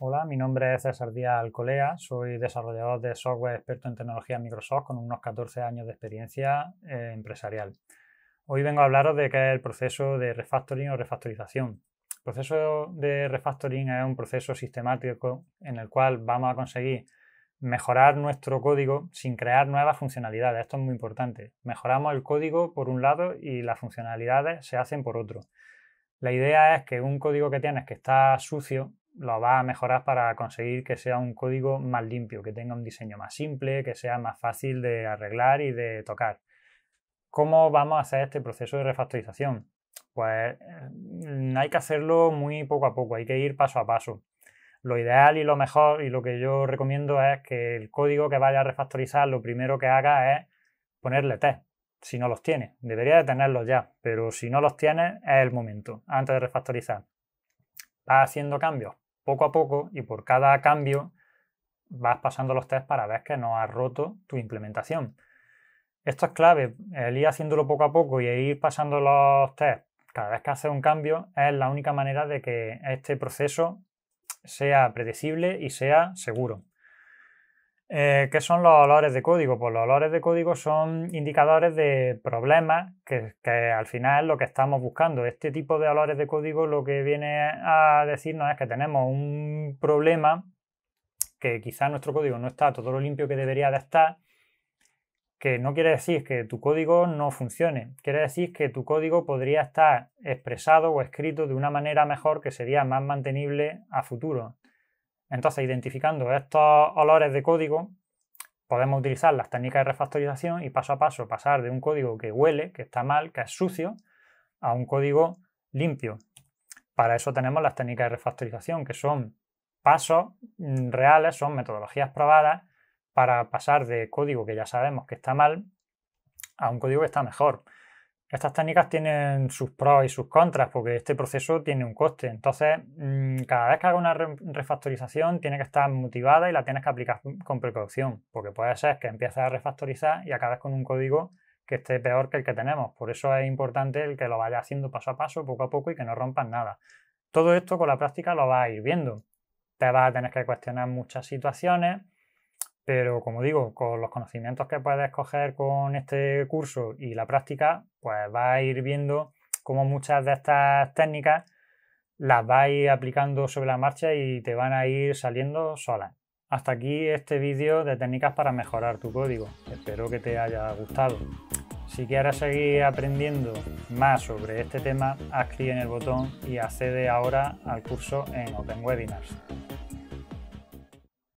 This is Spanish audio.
Hola, mi nombre es César Díaz Alcolea, soy desarrollador de software experto en tecnología Microsoft con unos 14 años de experiencia eh, empresarial. Hoy vengo a hablaros de qué es el proceso de refactoring o refactorización. El proceso de refactoring es un proceso sistemático en el cual vamos a conseguir mejorar nuestro código sin crear nuevas funcionalidades. Esto es muy importante. Mejoramos el código por un lado y las funcionalidades se hacen por otro. La idea es que un código que tienes que está sucio lo va a mejorar para conseguir que sea un código más limpio, que tenga un diseño más simple, que sea más fácil de arreglar y de tocar. ¿Cómo vamos a hacer este proceso de refactorización? Pues eh, hay que hacerlo muy poco a poco, hay que ir paso a paso. Lo ideal y lo mejor y lo que yo recomiendo es que el código que vaya a refactorizar lo primero que haga es ponerle test, si no los tiene. Debería de tenerlos ya, pero si no los tiene es el momento, antes de refactorizar. Va haciendo cambios poco a poco y por cada cambio vas pasando los test para ver que no has roto tu implementación. Esto es clave, el ir haciéndolo poco a poco y ir pasando los test cada vez que haces un cambio es la única manera de que este proceso sea predecible y sea seguro. Eh, ¿Qué son los valores de código? Pues los valores de código son indicadores de problemas, que, al final es lo que estamos buscando. Este tipo de valores de código lo que viene a decirnos es que tenemos un problema que quizá nuestro código no está todo lo limpio que debería de estar, que no quiere decir que tu código no funcione, quiere decir que tu código podría estar expresado o escrito de una manera mejor que sería más mantenible a futuro. Entonces, identificando estos olores de código, podemos utilizar las técnicas de refactorización y paso a paso pasar de un código que huele, que está mal, que es sucio, a un código limpio. Para eso tenemos las técnicas de refactorización, que son pasos mm, reales, son metodologías probadas para pasar de código que ya sabemos que está mal a un código que está mejor. Estas técnicas tienen sus pros y sus contras porque este proceso tiene un coste. Entonces, mm, cada vez que haga una refactorización tiene que estar motivada y la tienes que aplicar con precaución, porque puede ser que empieces a refactorizar y acabes con un código que esté peor que el que tenemos. Por eso es importante el que lo vayas haciendo paso a paso, poco a poco y que no rompas nada. Todo esto con la práctica lo vas a ir viendo. Te vas a tener que cuestionar muchas situaciones pero como digo, con los conocimientos que puedes coger con este curso y la práctica, pues vas a ir viendo cómo muchas de estas técnicas las vas aplicando sobre la marcha y te van a ir saliendo solas. Hasta aquí este vídeo de técnicas para mejorar tu código. Espero que te haya gustado. Si quieres seguir aprendiendo más sobre este tema, haz clic en el botón y accede ahora al curso en Open Webinars.